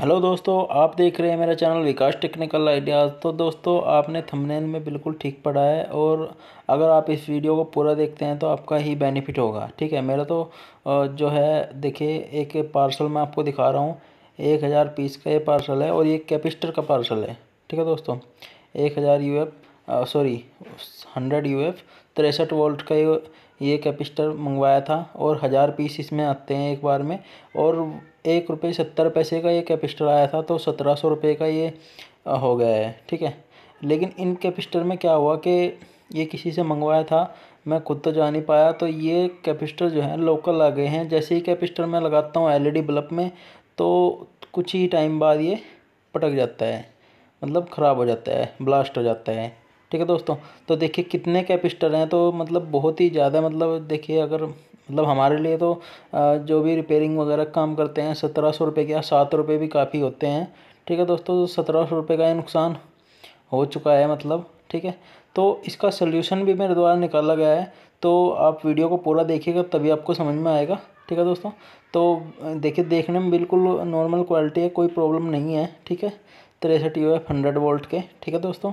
hello दोस्तों आप देख रहे हैं मेरा चैनल विकास टेक्निकल आइडियाज़ तो दोस्तों आपने थंबनेल में बिल्कुल ठीक पढ़ा है और अगर आप इस वीडियो को पूरा देखते हैं तो आपका ही बेनिफिट होगा ठीक है मेरा तो जो है देखिए एक पार्सल मैं आपको दिखा रहा हूँ एक हज़ार पीस का ये पार्सल है और ये कैपिस्टर का पार्सल है ठीक है दोस्तों एक हज़ार U F sorry hundred U F तिरसठ वोल्ट का ये कैपिस्टर मंगवाया था और हज़ार पीस इसमें आते हैं एक बार में और एक रुपये सत्तर पैसे का ये कैपिस्टर आया था तो सत्रह सौ रुपये का ये हो गया है ठीक है लेकिन इन कैपिस्टर में क्या हुआ कि ये किसी से मंगवाया था मैं खुद तो जा नहीं पाया तो ये कैपिस्टर जो है लोकल आ गए हैं जैसे ही कैपिस्टर मैं लगाता हूँ एलईडी बल्ब में तो कुछ ही टाइम बाद ये पटक जाता है मतलब ख़राब हो जाता है ब्लास्ट हो जाता है ठीक है दोस्तों तो देखिए कितने कैपिस्टर हैं तो मतलब बहुत ही ज़्यादा मतलब देखिए अगर मतलब हमारे लिए तो जो भी रिपेयरिंग वगैरह काम करते हैं सत्रह सौ रुपये या सात रुपये भी काफ़ी होते हैं ठीक है दोस्तों तो सत्रह सौ रुपये का नुकसान हो चुका है मतलब ठीक है तो इसका सोल्यूशन भी मेरे द्वारा निकाला गया है तो आप वीडियो को पूरा देखिएगा तभी आपको समझ में आएगा ठीक है दोस्तों तो देखिए देखने में बिल्कुल नॉर्मल क्वालिटी है कोई प्रॉब्लम नहीं है ठीक है तिरसठ यू एफ हंड्रेड वोल्ट के ठीक है दोस्तों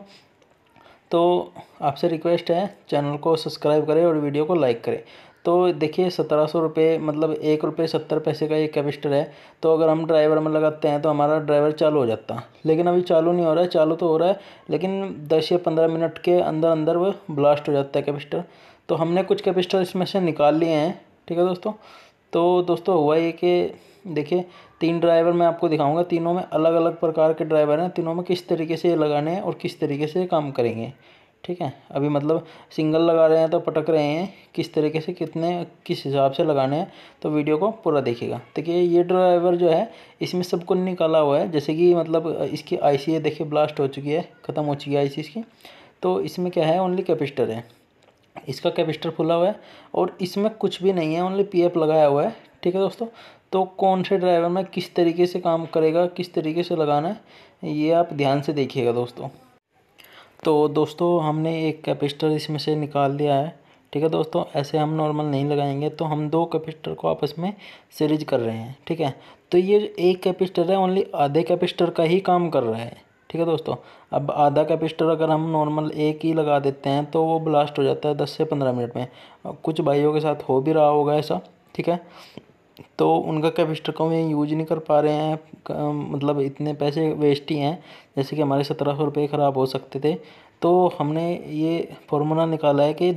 तो आपसे रिक्वेस्ट है चैनल को सब्सक्राइब करें और वीडियो को लाइक करें तो देखिए सत्रह सौ रुपये मतलब एक रुपये सत्तर पैसे का ये कैपेसिटर है तो अगर हम ड्राइवर में लगाते हैं तो हमारा ड्राइवर चालू हो जाता लेकिन अभी चालू नहीं हो रहा है चालू तो हो रहा है लेकिन दस या पंद्रह मिनट के अंदर अंदर वो ब्लास्ट हो जाता है कैपेसिटर तो हमने कुछ कैपेसिटर इसमें से निकाल लिए हैं ठीक है दोस्तों तो दोस्तों हुआ ये कि देखिए तीन ड्राइवर मैं आपको दिखाऊंगा तीनों में अलग अलग प्रकार के ड्राइवर हैं तीनों में किस तरीके से ये लगाने हैं और किस तरीके से काम करेंगे ठीक है अभी मतलब सिंगल लगा रहे हैं तो पटक रहे हैं किस तरीके से कितने किस हिसाब से लगाने हैं तो वीडियो को पूरा देखिएगा देखिए ये ड्राइवर जो है इसमें सब कुछ निकाला हुआ है जैसे कि मतलब इसकी आई देखिए ब्लास्ट हो चुकी है ख़त्म हो चुकी है आई इसकी तो इसमें क्या है ओनली कैपिस्टर है इसका कैपिस्टर खुला हुआ है और इसमें कुछ भी नहीं है ओनली पी लगाया हुआ है ठीक है दोस्तों तो कौन से ड्राइवर में किस तरीके से काम करेगा किस तरीके से लगाना है ये आप ध्यान से देखिएगा दोस्तों तो दोस्तों हमने एक कैपेसिटर इसमें से निकाल दिया है ठीक है दोस्तों ऐसे हम नॉर्मल नहीं लगाएंगे तो हम दो कैपेसिटर को आपस में सीरीज कर रहे हैं ठीक है तो ये एक कैपेसिटर है ओनली आधे कैपेसिटर का ही काम कर रहा है ठीक है दोस्तों अब आधा कैपेसिटर अगर हम नॉर्मल एक ही लगा देते हैं तो वो ब्लास्ट हो जाता है दस से पंद्रह मिनट में कुछ भाइयों के साथ हो भी रहा होगा ऐसा ठीक है तो उनका कैपेसिटर को हम यूज नहीं कर पा रहे हैं मतलब इतने पैसे वेस्ट ही हैं जैसे कि हमारे सत्रह सौ रुपये ख़राब हो सकते थे तो हमने ये फॉर्मूला निकाला है कि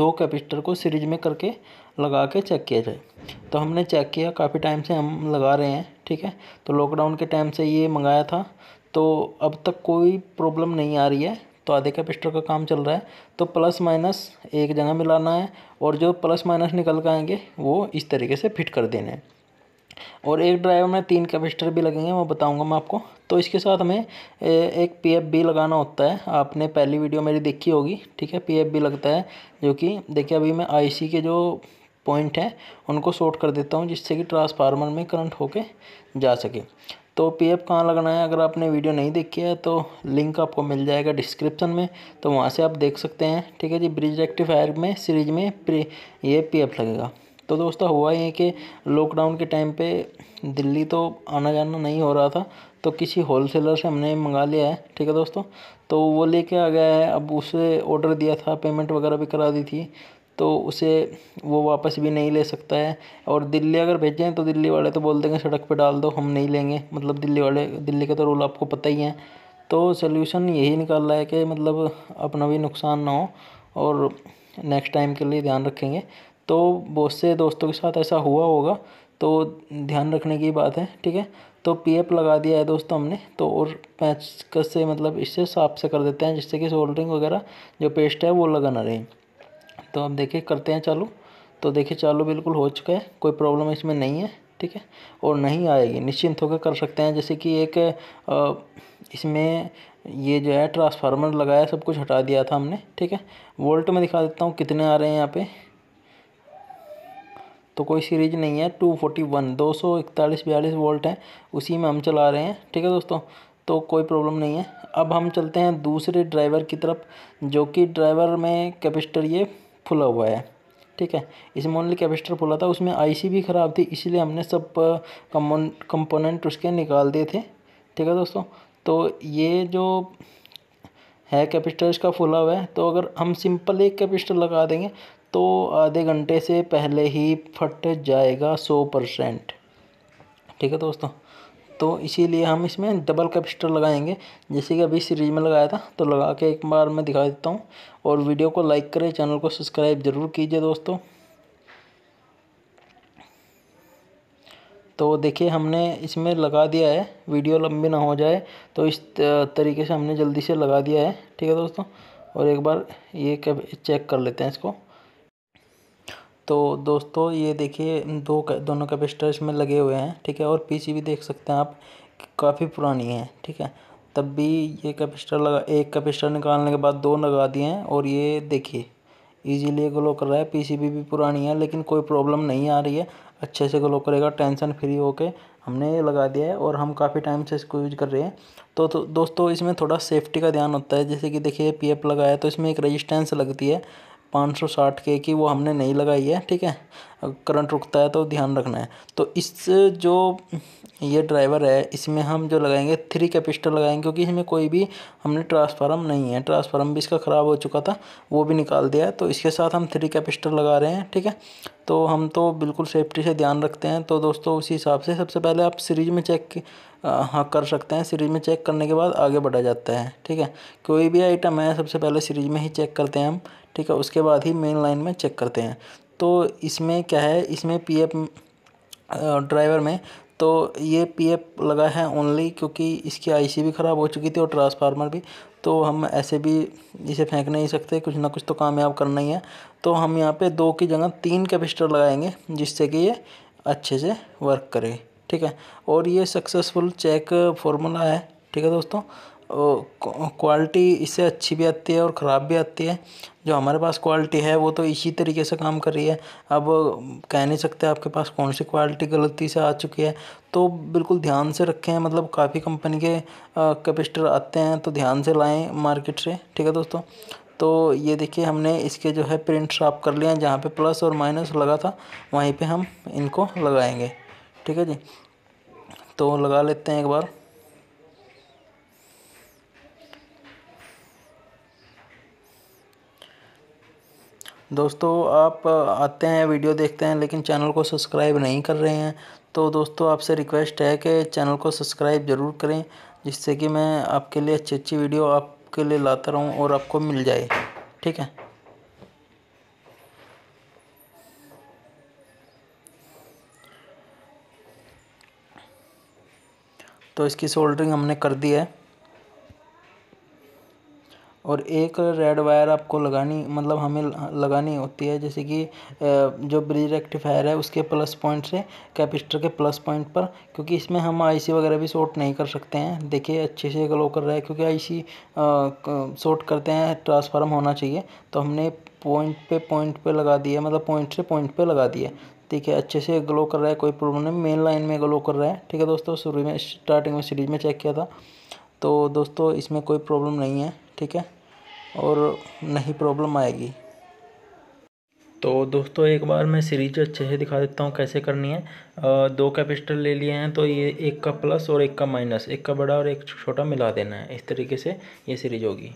दो कैपेसिटर को सीरीज में करके लगा के चेक किया जाए तो हमने चेक किया काफ़ी टाइम से हम लगा रहे हैं ठीक है तो लॉकडाउन के टाइम से ये मंगाया था तो अब तक कोई प्रॉब्लम नहीं आ रही है तो आधे कैपेसिटर का काम चल रहा है तो प्लस माइनस एक जगह मिलाना है और जो प्लस माइनस निकल के आएंगे वो इस तरीके से फिट कर देने हैं और एक ड्राइवर में तीन कैपेसिटर भी लगेंगे मैं बताऊंगा मैं आपको तो इसके साथ हमें एक पी एफ बी लगाना होता है आपने पहली वीडियो मेरी देखी होगी ठीक है पी एफ बी लगता है जो कि देखिए अभी मैं आई सी के जो पॉइंट हैं उनको शॉर्ट कर देता हूँ जिससे कि ट्रांसफार्मर में करंट होके जा सके तो पीएफ कहाँ लगना है अगर आपने वीडियो नहीं देखी है तो लिंक आपको मिल जाएगा डिस्क्रिप्शन में तो वहाँ से आप देख सकते हैं ठीक है जी ब्रिज रेक्टिफायर में सीरीज में प्री ये पीएफ लगेगा तो दोस्तों हुआ ये कि लॉकडाउन के टाइम पे दिल्ली तो आना जाना नहीं हो रहा था तो किसी होलसेलर से हमने मंगा लिया है ठीक है दोस्तों तो वो लेके आ गया है अब उसे ऑर्डर दिया था पेमेंट वगैरह भी करा दी थी तो उसे वो वापस भी नहीं ले सकता है और दिल्ली अगर भेजें तो दिल्ली वाले तो बोल देंगे सड़क पे डाल दो हम नहीं लेंगे मतलब दिल्ली वाले दिल्ली के तो रूल आपको पता ही है तो सोल्यूशन यही निकालना है कि मतलब अपना भी नुकसान ना हो और नेक्स्ट टाइम के लिए ध्यान रखेंगे तो बहुत से दोस्तों के साथ ऐसा हुआ होगा तो ध्यान रखने की बात है ठीक है तो पी लगा दिया है दोस्तों हमने तो और पैच से मतलब इससे साफ से कर देते हैं जिससे कि सोल्डरिंग वगैरह जो पेस्ट है वो लगा ना रहे तो अब देखिए करते हैं चालू तो देखिए चालू बिल्कुल हो चुका है कोई प्रॉब्लम इसमें नहीं है ठीक है और नहीं आएगी निश्चिंत होकर कर सकते हैं जैसे कि एक इसमें ये जो है ट्रांसफार्मर लगाया सब कुछ हटा दिया था हमने ठीक है वोल्ट में दिखा देता हूँ कितने आ रहे हैं यहाँ पे तो कोई सीरीज नहीं है टू फोर्टी वन दो सौ इकतालीस बयालीस वोल्ट है उसी में हम चला रहे हैं ठीक है दोस्तों तो कोई प्रॉब्लम नहीं है अब हम चलते हैं दूसरे ड्राइवर की तरफ जो कि ड्राइवर में कैपेसिटर ये फुला हुआ है ठीक है इसमें ओनली कैपेसिटर फूला था उसमें आईसी भी ख़राब थी इसलिए हमने सब कंपोनेंट उसके निकाल दिए थे ठीक है दोस्तों तो ये जो है कैपेसिटर इसका फूला हुआ है तो अगर हम सिंपल एक कैपेसिटर लगा देंगे तो आधे घंटे से पहले ही फट जाएगा सौ परसेंट ठीक है दोस्तों तो इसीलिए हम इसमें डबल कैपेसिटर लगाएंगे जैसे कि अभी सीरीज में लगाया था तो लगा के एक बार मैं दिखा देता हूँ और वीडियो को लाइक करें चैनल को सब्सक्राइब ज़रूर कीजिए दोस्तों तो देखिए हमने इसमें लगा दिया है वीडियो लंबी ना हो जाए तो इस तरीके से हमने जल्दी से लगा दिया है ठीक है दोस्तों और एक बार ये चेक कर लेते हैं इसको तो दोस्तों ये देखिए दो दोनों कैपेसिटर इसमें लगे हुए हैं ठीक है और पीछे भी देख सकते हैं आप काफ़ी पुरानी है ठीक है तब भी ये कैपेसिटर लगा एक कैपेसिटर निकालने के बाद दो लगा दिए हैं और ये देखिए ईजीली ग्लो कर रहा है पीसीबी भी पुरानी है लेकिन कोई प्रॉब्लम नहीं आ रही है अच्छे से ग्लो करेगा टेंशन फ्री होके हमने ये लगा दिया है और हम काफ़ी टाइम से इसको यूज कर रहे हैं तो, तो दोस्तों इसमें थोड़ा सेफ्टी का ध्यान होता है जैसे कि देखिए पीएफ लगाया तो इसमें एक रेजिस्टेंस लगती है पाँच सौ साठ के की वो हमने नहीं लगाई है ठीक है करंट रुकता है तो ध्यान रखना है तो इस जो ये ड्राइवर है इसमें हम जो लगाएंगे थ्री कैपेसिटर लगाएंगे क्योंकि इसमें कोई भी हमने ट्रांसफार्म नहीं है ट्रांसफार्म भी इसका ख़राब हो चुका था वो भी निकाल दिया है तो इसके साथ हम थ्री कैपेसिटर लगा रहे हैं ठीक है तो हम तो बिल्कुल सेफ्टी से ध्यान रखते हैं तो दोस्तों उसी हिसाब से सबसे पहले आप सीरीज में चेक हाँ कर सकते हैं सीरीज में चेक करने के बाद आगे बढ़ा जाता है ठीक है कोई भी आइटम है सबसे पहले सीरीज में ही चेक करते हैं हम ठीक है उसके बाद ही मेन लाइन में चेक करते हैं तो इसमें क्या है इसमें पी ड्राइवर में तो ये पीएफ लगा है ओनली क्योंकि इसकी आईसी भी ख़राब हो चुकी थी और ट्रांसफार्मर भी तो हम ऐसे भी इसे फेंक नहीं सकते कुछ ना कुछ तो कामयाब करना ही है तो हम यहाँ पे दो की जगह तीन कैपेसिटर लगाएंगे जिससे कि ये अच्छे से वर्क करे ठीक है और ये सक्सेसफुल चेक फॉर्मूला है ठीक है दोस्तों क्वालिटी इससे अच्छी भी आती है और ख़राब भी आती है जो हमारे पास क्वालिटी है वो तो इसी तरीके से काम कर रही है अब कह नहीं सकते आपके पास कौन सी क्वालिटी गलती से आ चुकी है तो बिल्कुल ध्यान से रखें मतलब काफ़ी कंपनी के कैपेसिटर आते हैं तो ध्यान से लाएँ मार्केट से ठीक है दोस्तों तो ये देखिए हमने इसके जो है प्रिंट शॉप कर लिए हैं जहाँ पे प्लस और माइनस लगा था वहीं पे हम इनको लगाएंगे ठीक है जी तो लगा लेते हैं एक बार दोस्तों आप आते हैं वीडियो देखते हैं लेकिन चैनल को सब्सक्राइब नहीं कर रहे हैं तो दोस्तों आपसे रिक्वेस्ट है कि चैनल को सब्सक्राइब ज़रूर करें जिससे कि मैं आपके लिए अच्छी अच्छी वीडियो आपके लिए लाता रहूँ और आपको मिल जाए ठीक है तो इसकी सोल्डरिंग हमने कर दी है और एक रेड वायर आपको लगानी मतलब हमें लगानी होती है जैसे कि जो ब्रिज रेक्टिफायर है उसके प्लस पॉइंट से कैपेसिटर के प्लस पॉइंट पर क्योंकि इसमें हम आईसी वगैरह भी शॉर्ट नहीं कर सकते हैं देखिए अच्छे से ग्लो कर रहा है क्योंकि आईसी शॉर्ट करते हैं ट्रांसफार्म होना चाहिए तो हमने पॉइंट पे पॉइंट पे लगा दिया मतलब पॉइंट से पॉइंट पे लगा दिया ठीक है अच्छे से ग्लो कर रहा है कोई प्रॉब्लम नहीं मेन लाइन में ग्लो कर रहा है ठीक है दोस्तों शुरू में स्टार्टिंग में सीरीज में चेक किया था तो दोस्तों इसमें कोई प्रॉब्लम नहीं है ठीक है और नहीं प्रॉब्लम आएगी तो दोस्तों एक बार मैं सीरीज अच्छे से दिखा देता हूँ कैसे करनी है आ, दो कैपेसिटर ले लिए हैं तो ये एक का प्लस और एक का माइनस एक का बड़ा और एक छोटा मिला देना है इस तरीके से ये सीरीज होगी